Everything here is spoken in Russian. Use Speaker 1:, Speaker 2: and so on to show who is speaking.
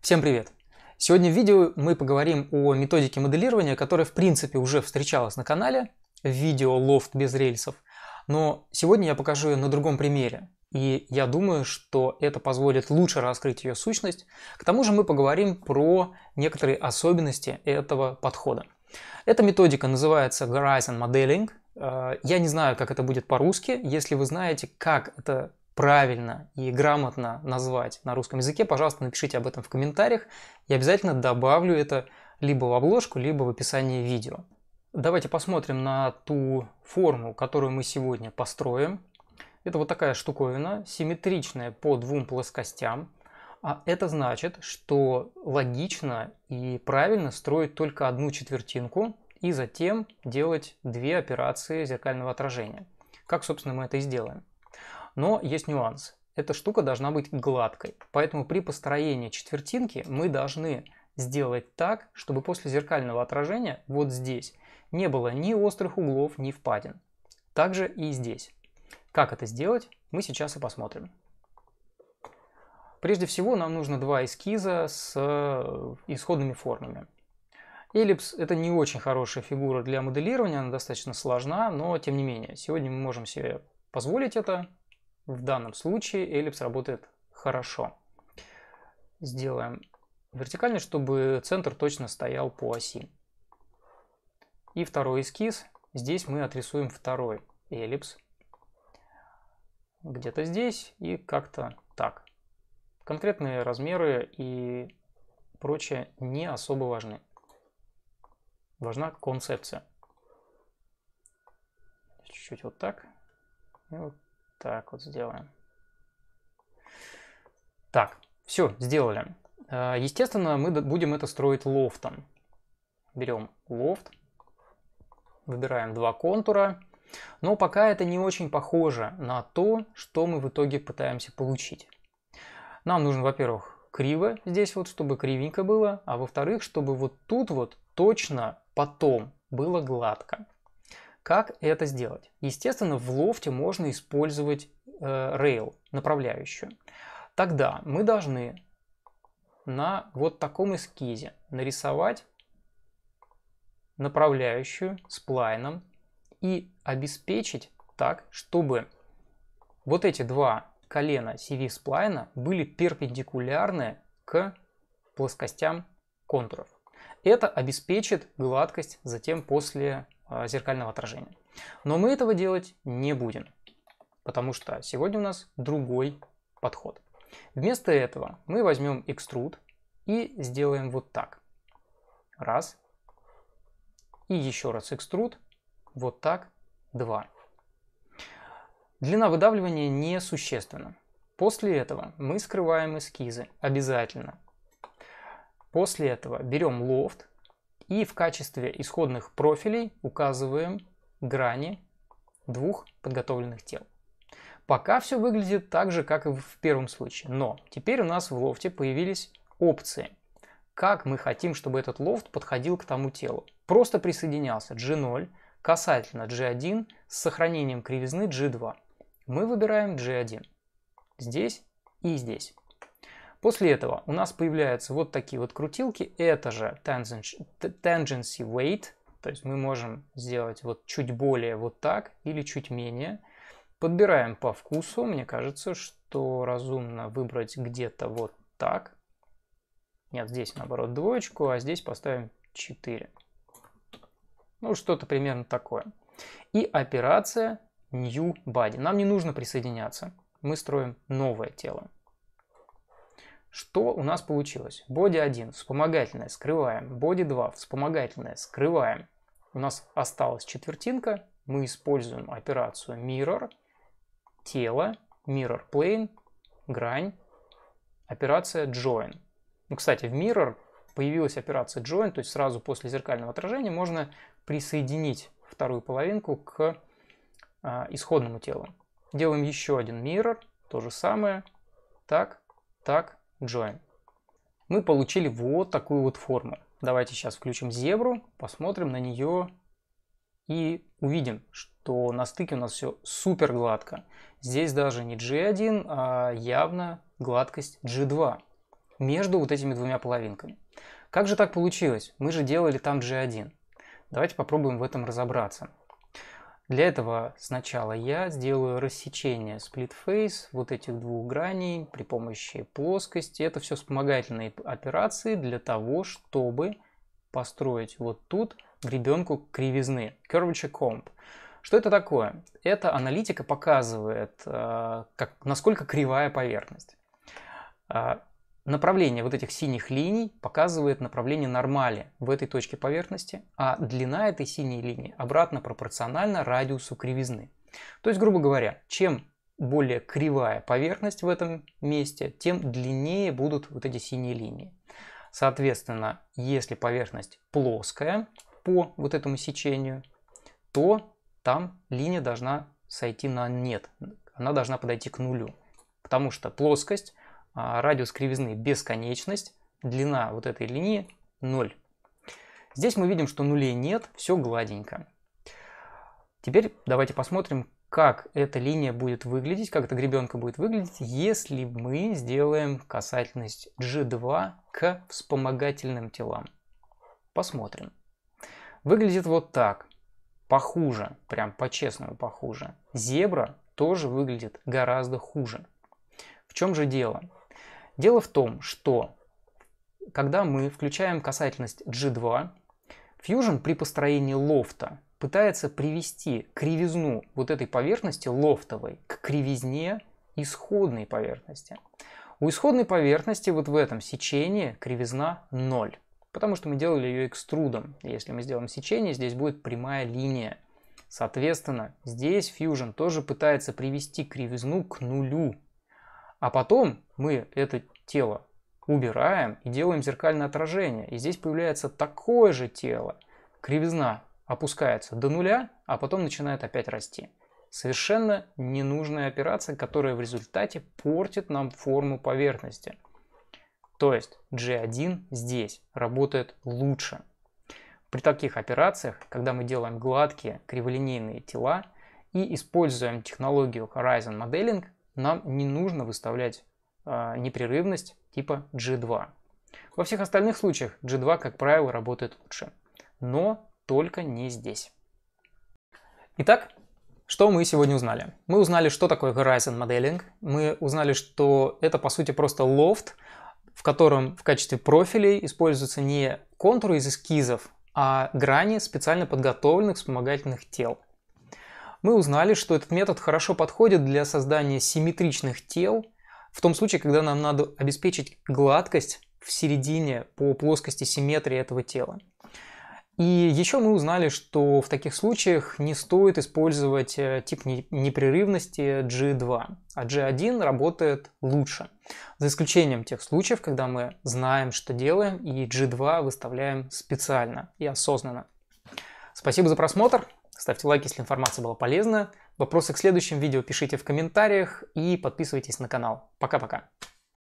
Speaker 1: Всем привет! Сегодня в видео мы поговорим о методике моделирования, которая в принципе уже встречалась на канале, в видео «Лофт без рельсов», но сегодня я покажу ее на другом примере, и я думаю, что это позволит лучше раскрыть ее сущность. К тому же мы поговорим про некоторые особенности этого подхода. Эта методика называется Horizon Modeling. Э, я не знаю, как это будет по-русски. Если вы знаете, как это правильно и грамотно назвать на русском языке, пожалуйста, напишите об этом в комментариях. Я обязательно добавлю это либо в обложку, либо в описании видео. Давайте посмотрим на ту форму, которую мы сегодня построим. Это вот такая штуковина, симметричная по двум плоскостям. А это значит, что логично и правильно строить только одну четвертинку и затем делать две операции зеркального отражения. Как, собственно, мы это и сделаем. Но есть нюанс. Эта штука должна быть гладкой. Поэтому при построении четвертинки мы должны сделать так, чтобы после зеркального отражения вот здесь не было ни острых углов, ни впадин. Также и здесь. Как это сделать, мы сейчас и посмотрим. Прежде всего нам нужно два эскиза с э, исходными формами. Эллипс – это не очень хорошая фигура для моделирования, она достаточно сложна, но тем не менее, сегодня мы можем себе позволить это, в данном случае эллипс работает хорошо. Сделаем вертикально, чтобы центр точно стоял по оси. И второй эскиз. Здесь мы отрисуем второй эллипс. Где-то здесь и как-то так. Конкретные размеры и прочее не особо важны. Важна концепция. Чуть-чуть вот так. И вот так, вот сделаем. Так, все, сделали. Э, естественно, мы будем это строить лофтом. Берем лофт, выбираем два контура. Но пока это не очень похоже на то, что мы в итоге пытаемся получить. Нам нужен, во-первых, криво здесь вот, чтобы кривенько было, а во-вторых, чтобы вот тут вот точно потом было гладко. Как это сделать? Естественно, в лофте можно использовать э, rail, направляющую. Тогда мы должны на вот таком эскизе нарисовать направляющую сплайном и обеспечить так, чтобы вот эти два колена CV сплайна были перпендикулярны к плоскостям контуров. Это обеспечит гладкость затем после а, зеркального отражения. Но мы этого делать не будем, потому что сегодня у нас другой подход. Вместо этого мы возьмем экструд и сделаем вот так. Раз. И еще раз экструд. Вот так. Два. Длина выдавливания не существенна. После этого мы скрываем эскизы обязательно. После этого берем лофт и в качестве исходных профилей указываем грани двух подготовленных тел. Пока все выглядит так же, как и в первом случае, но теперь у нас в лофте появились опции. Как мы хотим, чтобы этот лофт подходил к тому телу? Просто присоединялся G0 касательно G1 с сохранением кривизны G2. Мы выбираем G1. Здесь и здесь. После этого у нас появляются вот такие вот крутилки. Это же tangency weight. То есть мы можем сделать вот чуть более вот так или чуть менее. Подбираем по вкусу. Мне кажется, что разумно выбрать где-то вот так. Нет, здесь наоборот двоечку, а здесь поставим 4. Ну, что-то примерно такое. И операция New Body. Нам не нужно присоединяться. Мы строим новое тело. Что у нас получилось? Боди 1 вспомогательное, скрываем. боди 2 вспомогательное, скрываем. У нас осталась четвертинка. Мы используем операцию mirror, тело, mirror plane, грань, операция join. Ну, кстати, в mirror появилась операция join, то есть сразу после зеркального отражения можно присоединить вторую половинку к э, исходному телу. Делаем еще один mirror, то же самое, так, так, join. Мы получили вот такую вот форму. Давайте сейчас включим зебру, посмотрим на нее и увидим, что на стыке у нас все супер гладко. Здесь даже не G1, а явно гладкость G2 между вот этими двумя половинками. Как же так получилось? Мы же делали там G1. Давайте попробуем в этом разобраться. Для этого сначала я сделаю рассечение split face, вот этих двух граней при помощи плоскости. Это все вспомогательные операции для того, чтобы построить вот тут гребенку кривизны, curvature comp. Что это такое? Эта аналитика показывает, э, как, насколько кривая поверхность. А, Направление вот этих синих линий показывает направление нормали в этой точке поверхности, а длина этой синей линии обратно пропорциональна радиусу кривизны. То есть, грубо говоря, чем более кривая поверхность в этом месте, тем длиннее будут вот эти синие линии. Соответственно, если поверхность плоская по вот этому сечению, то там линия должна сойти на нет, она должна подойти к нулю. Потому что плоскость а, радиус кривизны бесконечность, длина вот этой линии 0. Здесь мы видим, что нулей нет, все гладенько. Теперь давайте посмотрим, как эта линия будет выглядеть, как эта гребенка будет выглядеть, если мы сделаем касательность G2 к вспомогательным телам. Посмотрим. Выглядит вот так. Похуже, прям по-честному похуже. Зебра тоже выглядит гораздо хуже. В чем же дело? Дело в том, что когда мы включаем касательность G2, Fusion при построении лофта пытается привести кривизну вот этой поверхности лофтовой к кривизне исходной поверхности. У исходной поверхности вот в этом сечении кривизна 0, потому что мы делали ее экструдом. Если мы сделаем сечение, здесь будет прямая линия. Соответственно, здесь Fusion тоже пытается привести кривизну к нулю. А потом мы этот тело Убираем и делаем зеркальное отражение. И здесь появляется такое же тело. Кривизна опускается до нуля, а потом начинает опять расти. Совершенно ненужная операция, которая в результате портит нам форму поверхности. То есть G1 здесь работает лучше. При таких операциях, когда мы делаем гладкие криволинейные тела и используем технологию Horizon Modeling, нам не нужно выставлять а, непрерывность типа G2. Во всех остальных случаях G2, как правило, работает лучше. Но только не здесь. Итак, что мы сегодня узнали? Мы узнали, что такое Horizon Modeling. Мы узнали, что это по сути просто лофт, в котором в качестве профилей используются не контуры из эскизов, а грани специально подготовленных вспомогательных тел. Мы узнали, что этот метод хорошо подходит для создания симметричных тел – в том случае, когда нам надо обеспечить гладкость в середине по плоскости симметрии этого тела. И еще мы узнали, что в таких случаях не стоит использовать э, тип непрерывности G2, а G1 работает лучше. За исключением тех случаев, когда мы знаем, что делаем, и G2 выставляем специально и осознанно. Спасибо за просмотр. Ставьте лайк, если информация была полезна. Вопросы к следующим видео пишите в комментариях и подписывайтесь на канал. Пока-пока.